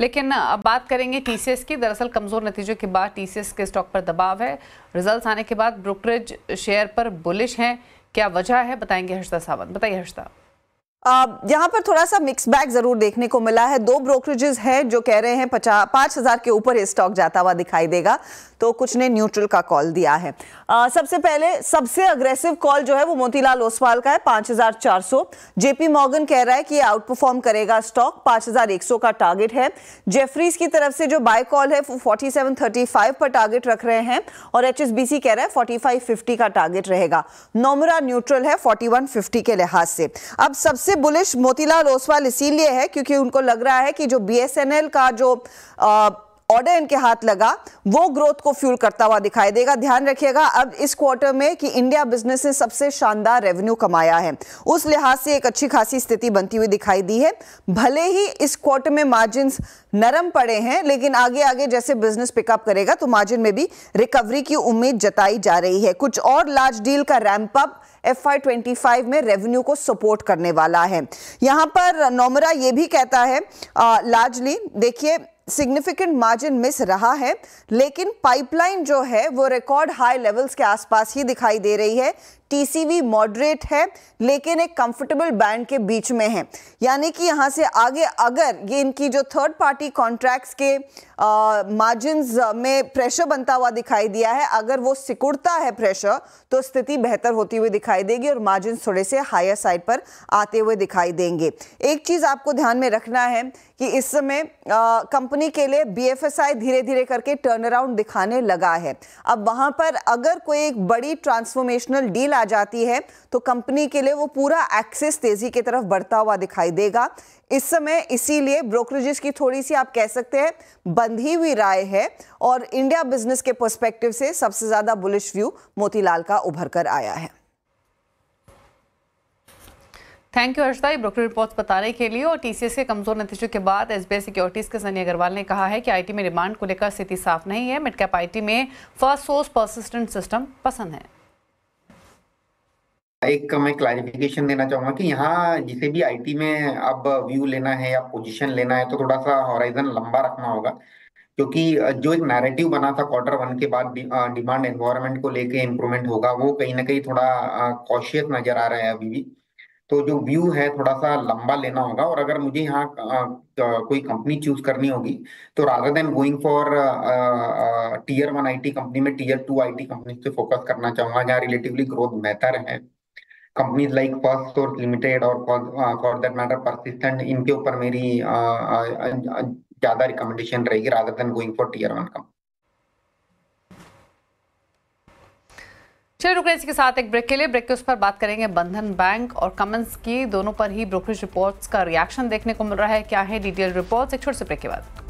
लेकिन अब बात करेंगे टीसीएस की दरअसल कमज़ोर नतीजों के बाद टीसीएस के स्टॉक पर दबाव है रिजल्ट्स आने के बाद ब्रोकरेज शेयर पर बुलिश हैं क्या वजह है बताएंगे हर्षदा सावंत बताइए हर्षदा यहाँ पर थोड़ा सा मिक्स बैग जरूर देखने को मिला है दो ब्रोकरेजेस हैं जो कह रहे हैं पचास पाँच हज़ार के ऊपर ये स्टॉक जाता हुआ दिखाई देगा तो कुछ ने न्यूट्रल का कॉल दिया है आ, सबसे पहले सबसे अग्रेसिव कॉल जो है वो मोतीलाल ओसवाल का है पाँच हज़ार चार सौ जेपी मॉर्गन कह रहा है कि ये आउट परफॉर्म करेगा स्टॉक पाँच हज़ार एक सौ का टारगेट है जेफरीज की तरफ से जो बाय कॉल है वो फोर्टी सेवन थर्टी फाइव पर टारगेट रख रहे हैं और एच एस बी सी कह रहा है फोर्टी फाइव फिफ्टी का टारगेट रहेगा नोमरा न्यूट्रल है फोर्टी वन फिफ्टी के लिहाज से अब सबसे सबसे बुलिश मोतीलाल ओसवाल इसीलिए है क्योंकि उनको लग रहा है कि जो बीएसएनएल का जो आ, ऑर्डर इनके हाथ लगा वो ग्रोथ को फ्यूल करता हुआ दिखाई देगा ध्यान रखिएगा अब इस क्वार्टर में कि इंडिया बिजनेस ने सबसे शानदार रेवेन्यू कमाया है उस लिहाज से एक अच्छी खासी स्थिति बनती हुई दिखाई दी है भले ही इस क्वार्टर में मार्जिन नरम पड़े हैं लेकिन आगे आगे जैसे बिजनेस पिकअप करेगा तो मार्जिन में भी रिकवरी की उम्मीद जताई जा रही है कुछ और लार्ज डील का ramp up F Y twenty five में रेवेन्यू को सपोर्ट करने वाला है यहां पर नोमरा यह भी कहता है लार्जली देखिए सिग्निफिकेंट मार्जिन मिस रहा है लेकिन पाइपलाइन जो है वो रिकॉर्ड हाई लेवल्स के आसपास ही दिखाई दे रही है टीसीवी मॉडरेट है लेकिन एक कंफर्टेबल बैंड के बीच में है यानी कि यहाँ से आगे अगर ये इनकी जो थर्ड पार्टी कॉन्ट्रैक्ट्स के मार्जिन में प्रेशर बनता हुआ दिखाई दिया है अगर वो सिकुड़ता है प्रेशर तो स्थिति बेहतर होती हुई दिखाई देगी और मार्जिन थोड़े से हायर साइड पर आते हुए दिखाई देंगे एक चीज़ आपको ध्यान में रखना है कि इस समय कंपनी के लिए बीएफएसआई धीरे धीरे करके टर्न अराउंड दिखाने लगा है अब वहां पर अगर कोई एक बड़ी ट्रांसफॉर्मेशनल डील आ जाती है तो कंपनी के लिए वो पूरा एक्सेस तेजी की तरफ बढ़ता हुआ दिखाई देगा इस समय इसीलिए ब्रोकरेजेस की थोड़ी सी आप कह सकते हैं बंधी हुई राय है और इंडिया बिजनेस के पर्सपेक्टिव से सबसे ज्यादा बुलिश व्यू मोतीलाल का उभर कर आया है थैंक यू हर्षदाई ब्रोकर रिपोर्ट्स बताने के लिए और टीसीएस के कमजोर नतीजों के बाद एसबीआई सिक्योरिटीज के सनी अग्रवाल ने कहा है कि आईटी में डिमांड को लेकर स्थिति साफ नहीं है मिड कैप आई में फर्स्ट सोर्स परसिस्टेंट सिस्टम पसंद है एक मैं क्लैरिफिकेशन देना चाहूंगा कि यहाँ जिसे भी आईटी में अब व्यू लेना है या पोजीशन लेना है तो थोड़ा सा हॉराइजन लंबा रखना होगा क्योंकि जो एक नैरेटिव बना था क्वार्टर वन के बाद डिमांड एनवायरमेंट को लेके इम्प्रूवमेंट होगा वो कहीं ना कहीं थोड़ा कॉशियस नजर आ रहा है अभी भी तो जो व्यू है थोड़ा सा लंबा लेना होगा और अगर मुझे यहाँ कोई कंपनी चूज करनी होगी तो rather than going for tier one IT company में टीयर टू आईटी कंपनी से फोकस करना चाहूंगा जहाँ रिलेटिवली ग्रोथ बेहतर है companies like first source limited और फॉर दैट मैटर परसिस्टेंट इनके ऊपर मेरी ज्यादा रिकमेंडेशन रहेगी rather than going for tier one company चलिए रुक इसके साथ एक ब्रेक के लिए ब्रेक के उस पर बात करेंगे बंधन बैंक और कमेंस की दोनों पर ही ब्रोकरेज रिपोर्ट्स का रिएक्शन देखने को मिल रहा है क्या है डिटेल रिपोर्ट्स एक छोटे से ब्रेक के बाद